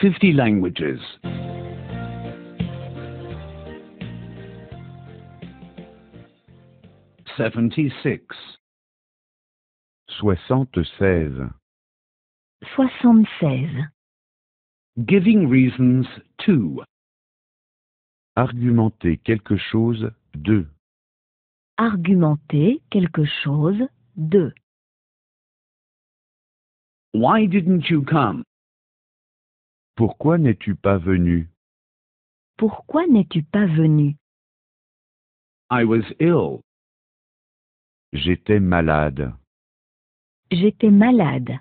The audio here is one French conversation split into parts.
50 languages. Seventy-six. Soixante-seize. Soixante-seize. Giving reasons to. Argumenter quelque chose de. Argumenter quelque chose de. Why didn't you come? Pourquoi n'es-tu pas venu? Pourquoi n'es-tu pas venu? I was ill. J'étais malade. J'étais malade.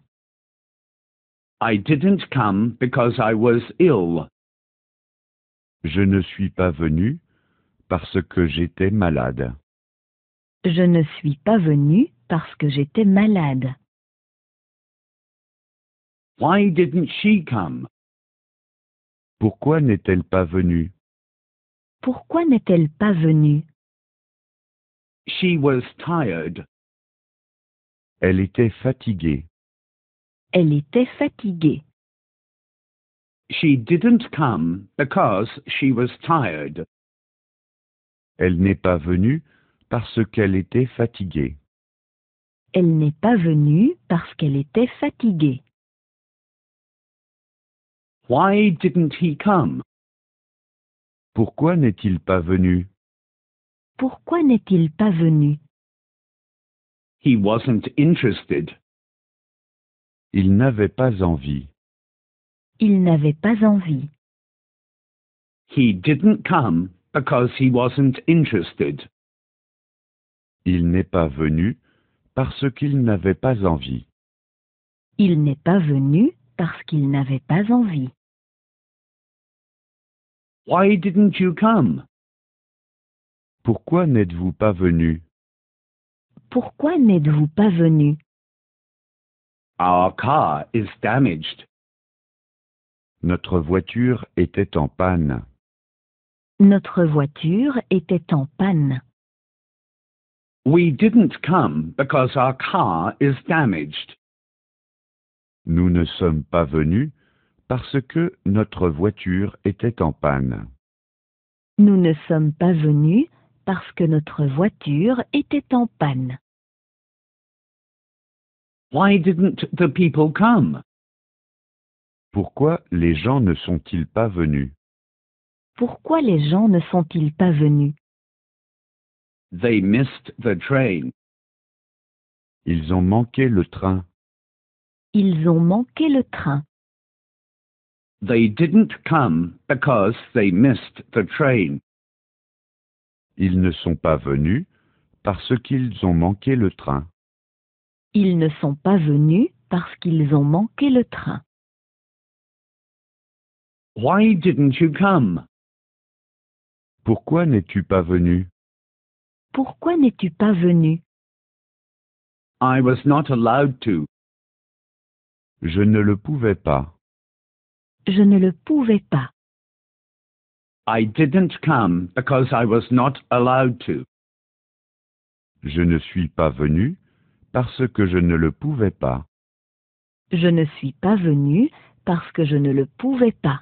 I didn't come because I was ill. Je ne suis pas venu parce que j'étais malade. Je ne suis pas venu parce que j'étais malade. Why didn't she come? Pourquoi n'est-elle pas venue? Pourquoi n'est-elle pas venue? She was tired. Elle était fatiguée. Elle était fatiguée. She didn't come because she was tired. Elle n'est pas venue parce qu'elle était fatiguée. Elle n'est pas venue parce qu'elle était fatiguée. Why didn't he come? Pourquoi n'est-il pas venu? Pourquoi n'est-il pas venu? He wasn't interested. Il n'avait pas envie. Il n'avait pas envie. He didn't come because he wasn't interested. Il n'est pas venu parce qu'il n'avait pas envie. Il n'est pas venu parce qu'il n'avait pas envie. Why didn't you come? Pourquoi n'êtes-vous pas venu? Pourquoi n'êtes-vous pas venu? Our car is damaged. Notre voiture était en panne. Notre voiture était en panne. We didn't come because our car is damaged. Nous ne sommes pas venus parce que notre voiture était en panne. Nous ne sommes pas venus parce que notre voiture était en panne. Why didn't the people come? Pourquoi les gens ne sont-ils pas venus? Pourquoi les gens ne sont-ils pas venus? They missed the train. Ils ont manqué le train. Ils ont manqué le train. They didn't come because they missed the train. Ils ne sont pas venus parce qu'ils ont manqué le train. Ils ne sont pas venus parce qu'ils ont manqué le train. Why didn't you come? Pourquoi n'es-tu pas venu? Pourquoi n'es-tu pas venu? I was not allowed to. Je ne le pouvais pas. Je ne le pouvais pas. I didn't come because I was not allowed to. Je ne suis pas venu parce que je ne le pouvais pas. Je ne suis pas venu parce que je ne le pouvais pas.